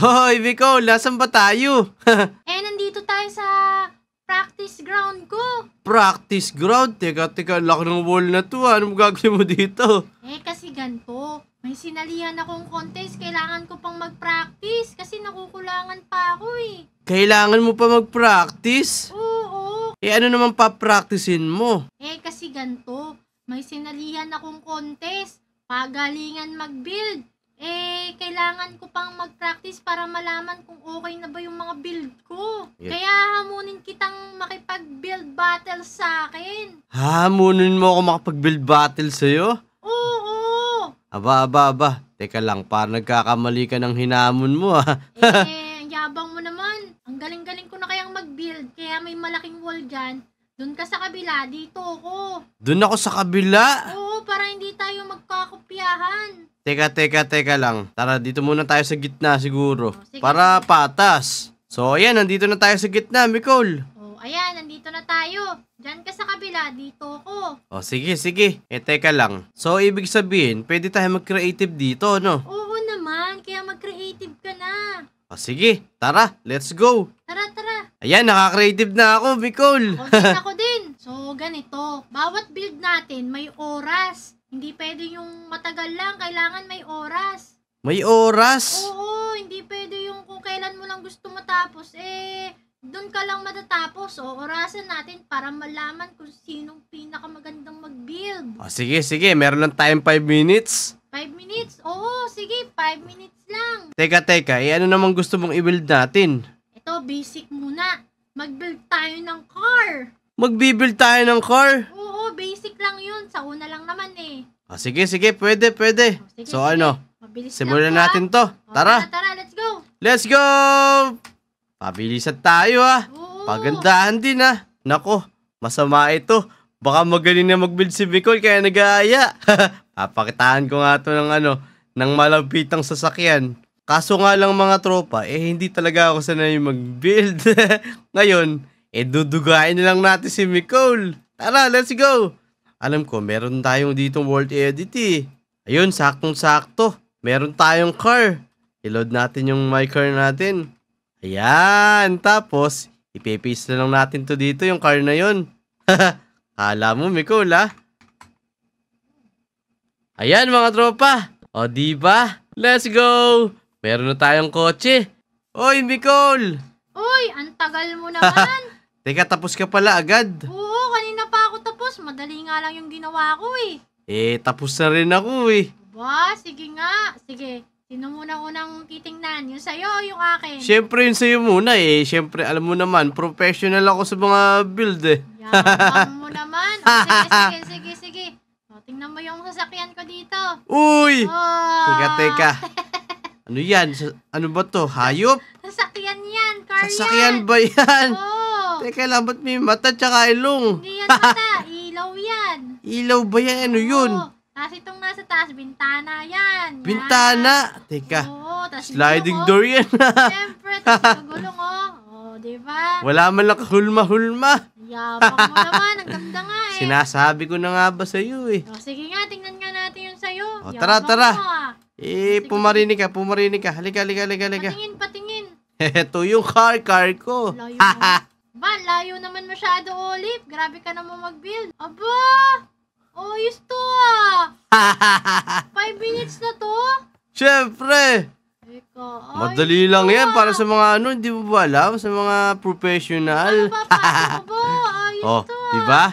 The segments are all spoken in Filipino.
Hoy, Vico, lasan ba tayo? eh, nandito tayo sa practice ground ko. Practice ground? Teka, teka, lock ng wall na to. Anong gagawin mo dito? Eh, kasi ganito. May sinalihan akong contest. Kailangan ko pang mag-practice kasi nakukulangan pa ako eh. Kailangan mo pa mag-practice? Oo, Eh, ano naman pa-practicein mo? Eh, kasi ganito. May sinalihan akong contest. Pagalingan mag-build eh, kailangan ko pang mag-practice para malaman kung okay na ba yung mga build ko. Yeah. Kaya hamunin kitang makipag-build battle sa akin. Hamunin mo ako makapag-build battle sa'yo? Oo! Aba, aba, aba. Teka lang, parang nagkakamali ka ng hinamon mo ah. eh, ang yabang mo naman. Ang galing-galing ko na kayang mag-build. Kaya may malaking wall dyan. Doon ka sa kabila, dito ako. Doon ako sa kabila? Oo, para hindi tayo magkakopyahan. Teka, teka, teka lang. Tara, dito muna tayo sa gitna siguro. Oh, sige. para patas. So, ayan, nandito na tayo sa gitna, Nicole. Oh, ayan, nandito na tayo. Diyan ka sa kabila, dito ako. Oh, sige, sige. E, teka lang. So, ibig sabihin, pwede tayo mag-creative dito, no? Oo naman, kaya mag-creative ka na. Oh, sige, tara, let's go. Tara, Ayan, nakakreative na ako, Bicol. Ako din, ako din. So, ganito. Bawat build natin may oras. Hindi pwede yung matagal lang. Kailangan may oras. May oras? Oo, hindi pwede yung kung kailan mo lang gusto matapos. Eh, doon ka lang matatapos. O, orasan natin para malaman kung sinong pinakamagandang mag-build. Oh, sige, sige. Meron lang tayong 5 minutes. 5 minutes? Oo, sige. 5 minutes lang. Teka, teka. Eh, ano namang gusto mong i-build natin? Ito, basic muna. Mag-build tayo ng car. Magbibuild tayo ng car? Oo, basic lang yun. Sa una lang naman eh. Ah, sige, sige. Pwede, pwede. Oh, sige, so sige. ano, Mabilis simulan lang natin ah. to. Oh, tara. Tara, tara, let's go. Let's go! Pabilisan tayo ah. Oo. Pagandahan din ah. Nako, masama ito. Baka magaling na mag-build si Bicol kaya nag-aaya. Papakitaan ko nga to ng ano, ng malapitang sasakyan. Kaso nga lang mga tropa, eh hindi talaga ako sanay mag-build. Ngayon, eh dudugain na lang natin si Nicole. Tara, let's go! Alam ko, meron tayong ditong world edit eh. Ayun, saktong-sakto. Meron tayong car. I-load natin yung my car natin. Ayan, tapos, ipipaste na lang natin to dito yung car na yun. Kala mo, Nicole ha? Ah. Ayan mga tropa. O, diba? Let's go! Meron na tayong kotse. Oy, Nicole! Oy, ang tagal mo naman. Teka, tapos ka pala agad. Oo, kanina pa ako tapos. Madali nga lang yung ginawa ko eh. Eh, tapos na rin ako eh. Ba, sige nga. Sige, sino muna unang titingnan? Yung sa'yo o yung akin? Siyempre yun sa'yo muna eh. Siyempre, alam mo naman, professional ako sa mga build eh. Yabang mo naman. O, sige, sige, sige, sige. O, tingnan mo yung sasakyan ko dito. Uy! Oh. Teka, teka. Ano yan? Sa, ano ba to? Hayop? Sasakyan yan, car Sasakyan ba yan? Oo. Teka lang, ba't may mata tsaka ilong? Hindi yan mata, ilaw yan. Ilaw ba yan? Ano Oo. yun? Tapos itong nasa taas, bintana yan. Bintana? Teka. Oo, tas Sliding oh. door yan. Siyempre, tapos magulong oh. Oo, di ba? Wala man lang kahulma-hulma. Yabang mo naman, ang ganda nga eh. Sinasabi ko na nga ba sa'yo eh. O, oh, sige nga, tingnan nga natin yung sa'yo. O, tara, Yabang tara. mo, ah. Eh, pumarinig ka, pumarinig ka. Halika, halika, halika, halika. Patingin, patingin. Eto yung car, car ko. Layo ba, layo naman masyado, Olive. Grabe ka naman mag-build. Aba! Oh, yus to ah. Five minutes na to? Siyempre. Eko. Ay, Madali lang ba? yan para sa mga ano, hindi mo ba alam? Sa mga professional. Ano ba, pa? ba? Oh, ah. Diba?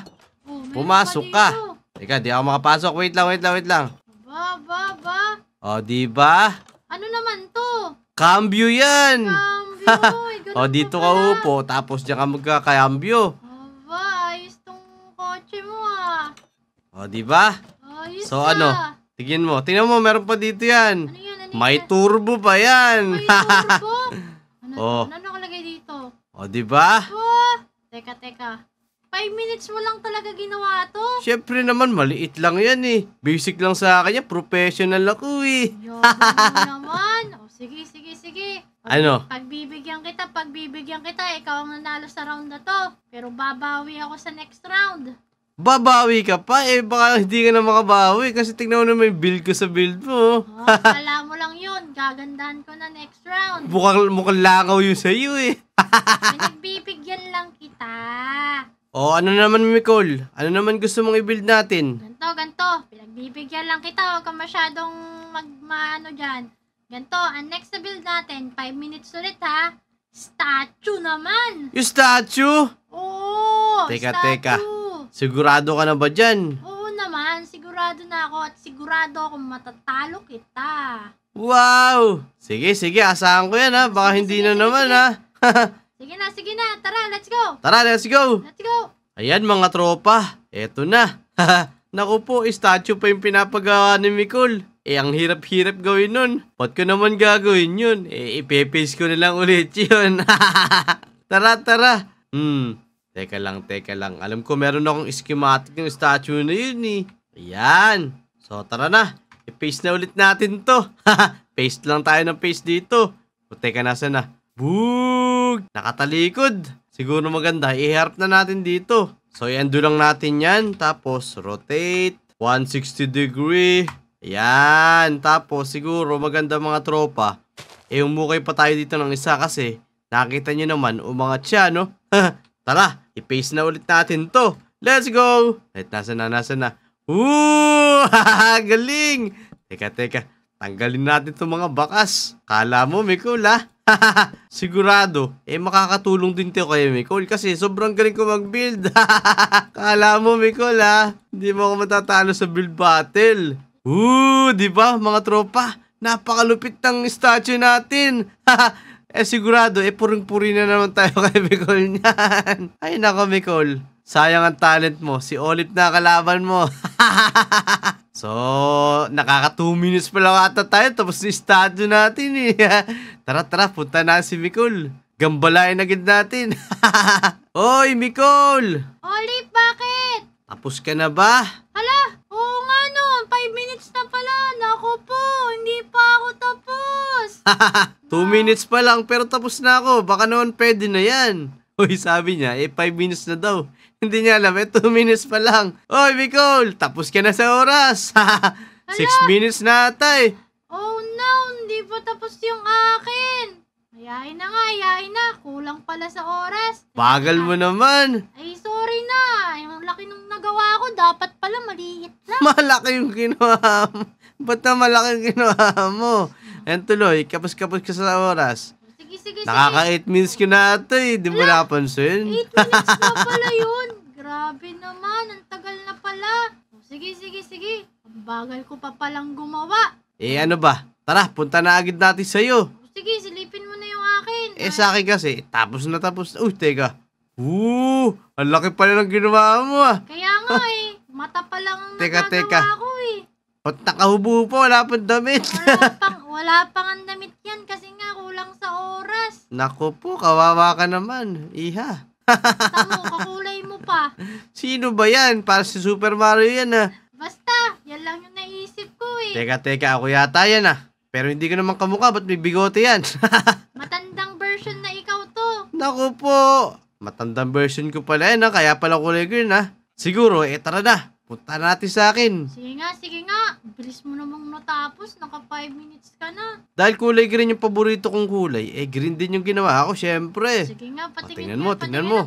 Oh, Pumasok ka. Teka, di ako makapasok. Wait lang, wait lang, wait lang. Ba, ba, ba. O, di ba? Ano naman to? Cambio yan. Cambio. Eh, o, dito ka upo. Tapos diyan ka magkakayambyo. Aba, ayos tong kotse mo ah. O, di ba? Ayos So, ano? ah. ano? Tignan mo. Tingnan mo, meron pa dito yan. Ano yan? Ano May yan? turbo pa yan. May turbo? Ano, Oh. ano nakalagay dito? o, di ba? teka, teka. 5 minutes mo lang talaga ginawa to. Siyempre naman, maliit lang yan eh. Basic lang sa akin yan, professional ako eh. Yabang naman. O, sige, sige, sige. Pag, ano? Pagbibigyan kita, pagbibigyan kita. Ikaw ang nanalo sa round na to. Pero babawi ako sa next round. Babawi ka pa? Eh, baka hindi ka na makabawi kasi tignan mo na may build ko sa build mo. Oh, kala mo lang yun. Gagandahan ko na next round. Bukang, mukhang langaw yun sa'yo eh. Pinagbibigyan lang kita. Oh, ano naman, Nicole? Ano naman gusto mong i-build natin? Ganto, ganto. Pinagbibigyan lang kita. Huwag ka masyadong magmaano dyan. Ganto, ang next na build natin, 5 minutes ulit ha. Statue naman. Yung statue? Oo, Teka, statue. teka. Sigurado ka na ba dyan? Oo naman, sigurado na ako at sigurado ako matatalo kita. Wow! Sige, sige, asahan ko yan ha. Baka Sige, hindi sige, na sige, naman sige. ha. Sige na, sige na. Tara, let's go. Tara, let's go. Let's go. Ayan mga tropa, eto na. Naku po, statue pa yung pinapagawa ni Mikol. Eh, ang hirap-hirap gawin nun. Ba't ko naman gagawin yun? Eh, ipepaste ko na lang ulit yun. tara, tara. Hmm, teka lang, teka lang. Alam ko meron akong schematic ng statue na yun eh. Ayan. So, tara na. I-paste na ulit natin to. paste lang tayo ng paste dito. O, teka, nasa na? Boo! tulog. Nakatalikod. Siguro maganda. I-harp na natin dito. So, i-undo lang natin yan. Tapos, rotate. 160 degree. Ayan. Tapos, siguro maganda mga tropa. Eh, umukay pa tayo dito ng isa kasi nakita nyo naman umangat siya, no? Tara, i-paste na ulit natin to. Let's go! Kahit nasa na, nasa na. Woo! Galing! Teka, teka. Tanggalin natin itong mga bakas. Kala mo, Mikula. Sigurado. Eh, makakatulong din tayo kay Mikol kasi sobrang galing ko mag-build. Kala mo, Mikol, ha? Hindi mo ako matatalo sa build battle. Ooh, di ba, mga tropa? Napakalupit ng statue natin. eh, sigurado, eh, puring-puri na naman tayo kay Mikol niyan. Ay, nako, Mikol. Sayang ang talent mo. Si Olip na kalaban mo. so, nakaka 2 minutes pa lang ata tayo. Tapos ni statue natin eh. Tara, tara, punta na si Mikul. Gambalain agad natin. Oy, Mikol! Oli, bakit? Tapos ka na ba? Hala, oo nga no. Five minutes na pala. Naku po, hindi pa ako tapos. Two minutes pa lang, pero tapos na ako. Baka noon pwede na yan. Hoy, sabi niya, eh, five minutes na daw. Hindi niya alam, eh, two minutes pa lang. Hoy, Mikol, tapos ka na sa oras. Six minutes na ata eh hindi tapos yung akin. Ayain na nga, ayain na. Kulang pala sa oras. Bagal mo naman. Ay, sorry na. Yung laki nung nagawa ko. Dapat pala maliit lang. Malaki yung ginawa mo. Ba't na malaki yung ginawa mo? Ayan tuloy, kapos-kapos ka sa oras. Sige, sige, Nakaka 8 minutes ko na ito eh. Di mo napansin? 8 minutes na pala yun. Grabe naman. Ang tagal na pala. Sige, sige, sige. Ang bagal ko pa palang gumawa. Eh ano ba? Tara, punta na agad natin sa'yo. Sige, silipin mo na yung akin. Eh ah. sa akin kasi, tapos na tapos. Uy, teka. Woo! Ang laki pala ng ginawa mo ah. Kaya nga eh, mata pa lang teka, teka. ako eh. Ba't nakahubo pa? Wala pang damit. wala pang, wala pang ang damit yan kasi nga kulang sa oras. Naku po, kawawa ka naman. Iha. Tamo, kakulay mo pa. Sino ba yan? Para si Super Mario yan ah. Basta, yan lang yung naisip eh. Teka, teka. Ako yata yan ah. Pero hindi ko naman kamukha. Ba't may bigote yan? Matandang version na ikaw to. Naku po. Matandang version ko pala yan ah. Kaya pala kulay green ah. Siguro, eh tara na. Punta natin sa akin. Sige nga, sige nga. Bilis mo namang natapos. Naka 5 minutes ka na. Dahil kulay green yung paborito kong kulay, eh green din yung ginawa ko, syempre. Sige nga, patingin, ah, o, tingnan mo, patingin tingnan mo.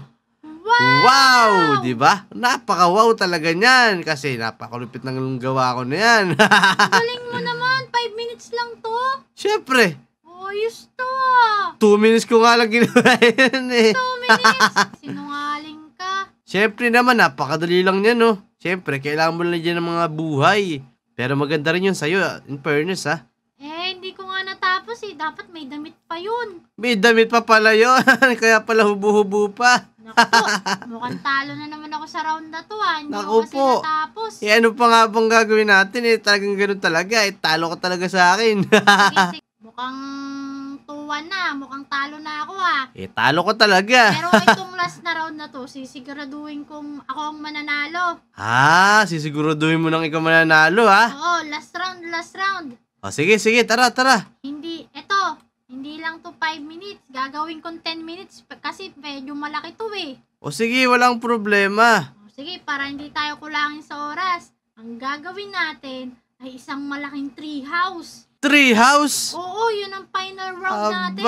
Wow! Wow! Di ba? Napaka-wow talaga niyan. Kasi napakalupit ng gawa ko na yan. Galing mo naman. 5 minutes lang to. Siyempre. Oh, ayos to ah. 2 minutes ko nga lang ginawa yun eh. 2 minutes? Sinungaling ka. Siyempre naman, napakadali lang niyan oh. Siyempre, kailangan mo lang dyan ng mga buhay. Pero maganda rin yun sa'yo, in fairness ha. Eh, hindi ko nga natapos eh. Dapat may damit pa yun. May damit pa pala yun. Kaya pala hubu-hubu pa. Naku po, mukhang talo na naman ako sa round na to ah. Hindi Naku ko kasi natapos. Eh, ano pa nga bang gagawin natin eh? Talagang ganun talaga eh. Talo ka talaga sa akin. Sige, sige. Mukhang na. Mukhang talo na ako ah. eh, talo ko talaga. Pero itong last na round na to, sisiguraduhin kong ako ang mananalo. ah, sisiguraduhin mo nang ikaw mananalo ha. Ah. Oo, last round, last round. O oh, sige, sige, tara, tara. Hindi, eto. Hindi lang to 5 minutes. Gagawin kong 10 minutes kasi medyo malaki to eh. O sige, walang problema. O sige, para hindi tayo kulangin sa oras, ang gagawin natin ay isang malaking tree house. Tree house? Oo, yun ang final round Aba. natin.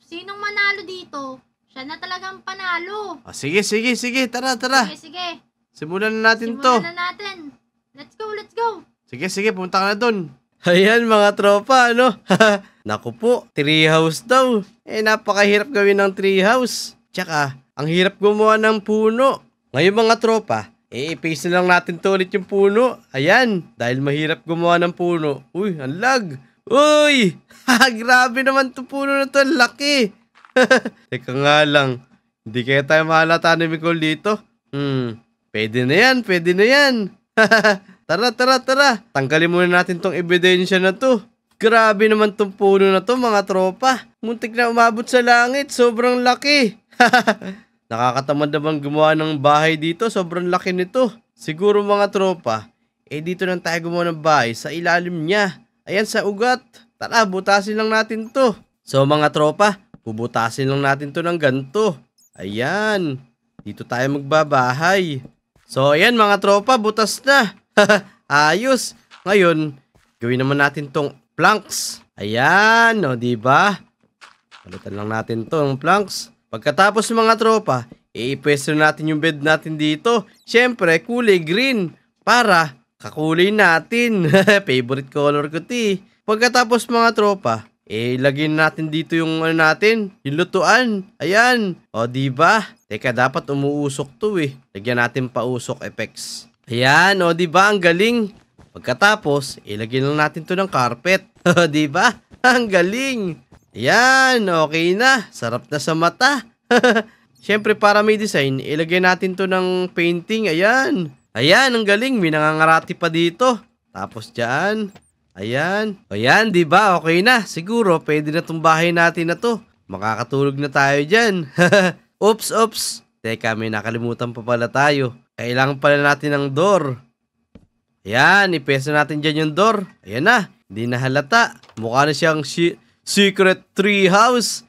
Sinong manalo dito, siya na talagang panalo. O sige, sige, sige. Tara, tara. Sige, sige. Simulan na natin Simulan to. Simulan na natin. Let's go, let's go. Sige, sige. Pumunta ka na dun. Ayan mga tropa, ano? Naku po, tree house daw. Eh napakahirap gawin ng tree house. Tsaka, ang hirap gumawa ng puno. Ngayon mga tropa, eh, i-paste na lang natin to ulit yung puno. Ayan, dahil mahirap gumawa ng puno. Uy, ang lag. Uy, grabe naman to puno na to, laki. Teka nga lang, hindi kaya tayo mahalata ni Nicole dito. Hmm, pwede na yan, pwede na yan. Tara, tara, tara. Tanggalin muna natin tong ebidensya na to. Grabe naman tong puno na to mga tropa. Muntik na umabot sa langit. Sobrang laki. Nakakatamad naman gumawa ng bahay dito. Sobrang laki nito. Siguro mga tropa, eh dito lang tayo gumawa ng bahay sa ilalim niya. Ayan sa ugat. Tara, butasin lang natin to. So mga tropa, bubutasin lang natin to ng ganto. Ayan. Dito tayo magbabahay. So ayan mga tropa, butas na. Ayos. Ngayon, gawin naman natin tong planks. Ayan, no, oh, di ba? Palitan lang natin tong planks. Pagkatapos mga tropa, ipwesto natin yung bed natin dito. Siyempre, kulay green para kakulay natin. Favorite color ko 'ti. Pagkatapos mga tropa, eh, natin dito yung ano natin, yung lutuan. Ayan. O, di ba? Teka, dapat umuusok to eh. Lagyan natin pa usok effects. Ayan, o, oh, di ba? Ang galing. Pagkatapos, ilagay lang natin to ng carpet. O, di ba? Ang galing. Ayan, okay na. Sarap na sa mata. Siyempre, para may design, ilagay natin to ng painting. Ayan. Ayan, ang galing. May nangangarati pa dito. Tapos dyan. Ayan. Ayan, di ba? Okay na. Siguro, pwede na tong bahay natin na to. Makakatulog na tayo dyan. oops, oops. Teka, may nakalimutan pa pala tayo. Kailangan pala natin ng door. Ayan, ipesa natin dyan yung door. Ayan na, hindi na halata. Mukha na siyang secret tree house.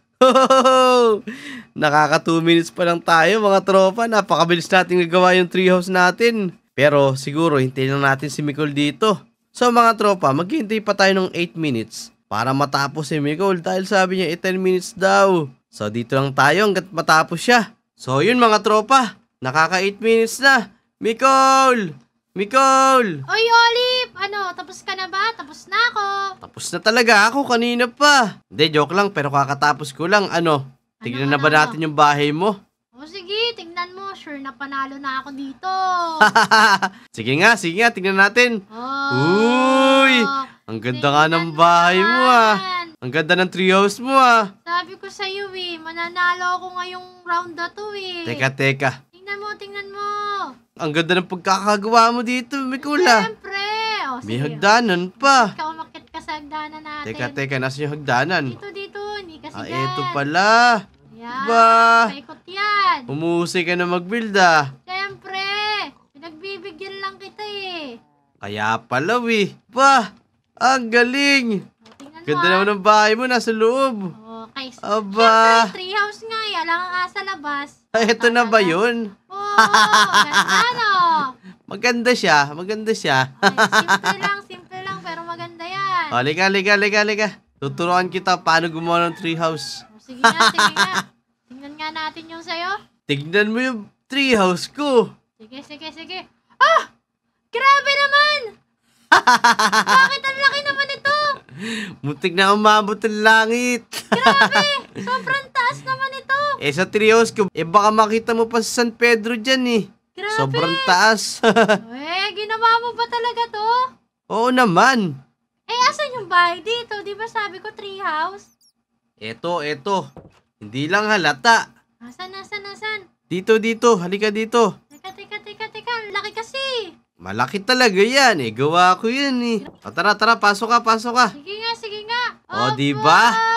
Nakaka 2 minutes pa lang tayo mga tropa. Napakabilis natin nagawa yung tree house natin. Pero siguro hintayin lang natin si Mikol dito. So mga tropa, maghihintay pa tayo ng 8 minutes para matapos si Mikol dahil sabi niya 10 eh, minutes daw. So dito lang tayo hanggat matapos siya. So yun mga tropa, Nakaka 8 minutes na. Mikol! Mikol! Oy, Olive! Ano, tapos ka na ba? Tapos na ako. Tapos na talaga ako kanina pa. Hindi, joke lang. Pero kakatapos ko lang. Ano, tignan ano, na ba ano? natin ano? yung bahay mo? O sige, tingnan mo. Sure na panalo na ako dito. sige nga, sige nga. Tingnan natin. Oh, Uy! Ang ganda nga ng bahay naman. mo ah. Ang ganda ng treehouse mo ah. Sabi ko sa'yo eh, mananalo ako ngayong round na to eh. Teka, teka. Tingnan mo, tingnan mo. Ang ganda ng pagkakagawa mo dito, Mikula. Siyempre. Oh, May hagdanan pa. Ikaw makit ka sa hagdanan natin. Teka, teka, nasa yung hagdanan? Dito, dito. Hindi kasi ah, dyan. Ah, ito pala. Yan. Diba? Paikot yan. Umuusay ka na mag-build ah. Siyempre. Pinagbibigyan lang kita eh. Kaya pala, we. Ba, ang galing. Oh, tingnan Ganda mo, naman ah. ng bahay mo, nasa loob. Oh, kay... Aba. Siyempre, treehouse nga eh. Alangang asa labas. Ito na ba yun? Oo. Oh, ano? Maganda siya. Maganda siya. Ay, simple lang, simple lang. Pero maganda yan. O, oh, liga, liga, liga, liga. Tuturuan kita paano gumawa ng tree house. Oh, sige na, sige nga. Tingnan nga natin yung sayo. Tignan mo yung tree house ko. Sige, sige, sige. Ah! Grabe naman! Bakit ang laki naman ito? Muntik na umabot ang langit. Grabe! Sobrang taas naman ito. Eh, sa Triosco, eh baka makita mo pa sa San Pedro dyan eh. Grabe. Sobrang taas. eh, ginawa mo ba talaga to? Oo naman. Eh, asan yung bahay dito? Di ba sabi ko tree house? Eto, eto. Hindi lang halata. Asan, asan, asan? Dito, dito. Halika dito. Teka, teka, teka, teka. Laki kasi. Malaki talaga yan eh. Gawa ko yan eh. O, ah, tara, tara. Pasok ka, pasok ka. Sige nga, sige nga. oh, di ba?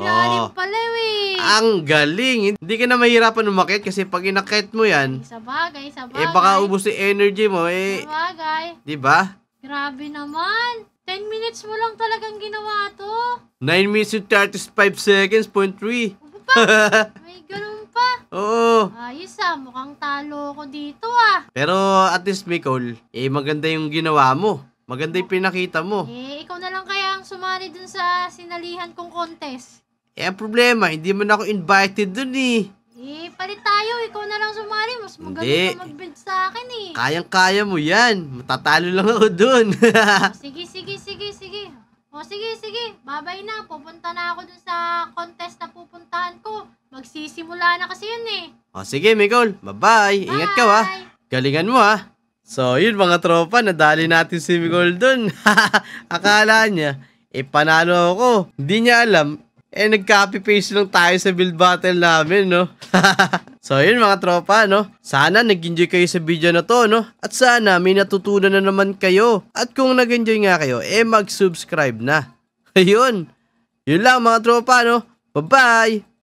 Ilalim oh. pala eh. Ang galing. Hindi ka na mahirapan umakit kasi pag inakit mo yan. Sa bagay, sa bagay. Eh baka ubos yung energy mo eh. Sa bagay. Diba? Grabe naman. 10 minutes mo lang talagang ginawa to. 9 minutes and 35 seconds, point 3. Pa, may ganun pa. Oo. Ayos ah, mukhang talo ko dito ah. Pero at least, Nicole, eh maganda yung ginawa mo. Maganda yung pinakita mo. Eh, ikaw na lang kaya ang sumali dun sa sinalihan kong contest. Eh, problema, hindi mo na ako invited dun eh. Eh, palit tayo. Ikaw na lang sumali. Mas magaling ka mag-build sa akin eh. Kayang-kaya mo yan. Matatalo lang ako dun. sige, sige, sige, sige. O sige, sige. Babay na. Pupunta na ako dun sa contest na pupuntahan ko. Magsisimula na kasi yun eh. O sige, Miguel. Bye-bye. Ingat ka ha. Ah. Galingan mo ha. Ah. So, yun mga tropa, nadali natin si Miguel dun. Akala niya, eh ako. Hindi niya alam, eh nag-copy paste lang tayo sa build battle namin, no? so, yun mga tropa, no? Sana nag-enjoy kayo sa video na to, no? At sana may natutunan na naman kayo. At kung nag-enjoy nga kayo, eh mag-subscribe na. Ayun. Yun lang mga tropa, no? Bye-bye!